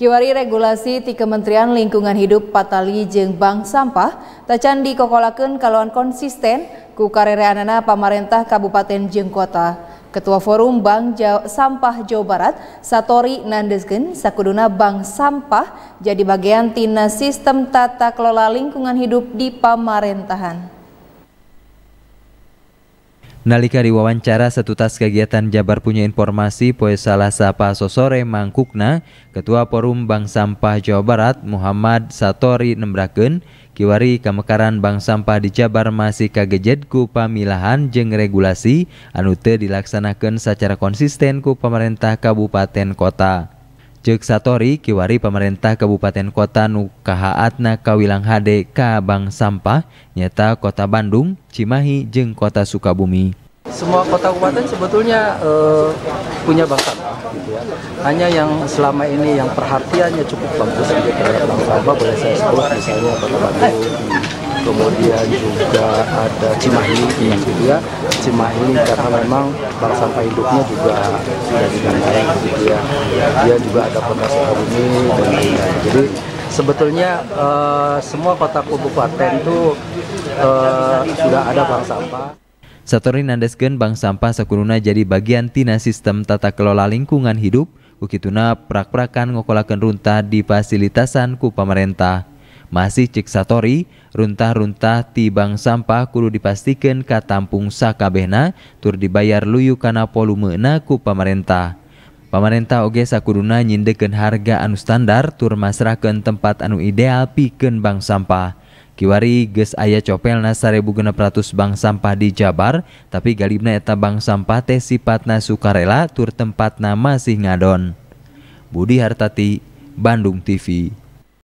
Kiwari regulasi di Kementerian Lingkungan Hidup Patali Jeng Bank Sampah tacan kokolakan kalauan konsisten ku karereanana pamarentah Kabupaten Jengkota. Kota. Ketua Forum Bank Sampah Jawa Barat, Satori Nandesgen, sakuduna Bank Sampah jadi bagian tina sistem tata kelola lingkungan hidup di pemerintahan. Nalika diwawancara setutas kegiatan Jabar punya informasi poe salah sapa sosore mangkukna, Ketua Forum Bank Sampah Jawa Barat Muhammad Satori nembraken, kiwari kemekaran Bank Sampah di Jabar masih kagejet ku pamilahan jeng regulasi anu dilaksanakan secara konsisten ku pemerintah kabupaten kota. Jek Satori kiwari pemerintah Kabupaten Kota Nukahaatna Kawilang Hade Kabang Sampah nyata Kota Bandung, Cimahi, jeng Kota Sukabumi. Semua kota kabupaten sebetulnya uh, punya bank sampah, gitu ya. Hanya yang selama ini yang perhatiannya cukup bagus gitu, terhadap ya. bank sampah boleh saya sebut misalnya Kota Bandung, kemudian juga ada Cimahi gitu ya Cimahi karena memang bank sampah induknya juga dari Bandai gitu ya dia juga ada kota Sukabumi dan lain-lain jadi sebetulnya uh, semua kota kabupaten itu uh, sudah ada bank sampah Satori Nandesgen Bank Sampah Sakuruna jadi bagian tina sistem tata kelola lingkungan hidup Ukituna prak-prakan ngokolakan runtah di fasilitasan ku pemerintah. Masih cek satori, runtah-runtah tibang sampah kudu dipastikan katampung sakabehna tur dibayar luyu karena volume naku pemerintah pemerintah oge sakuduna nyindekan harga anu standar tur masrakan tempat anu ideal piken bank sampah. Kiwari ges ayah copel na 1600 bang sampah di Jabar, tapi galibna eta bank sampah teh sipatna sukarela tur tempatna masih ngadon. Budi Hartati, Bandung TV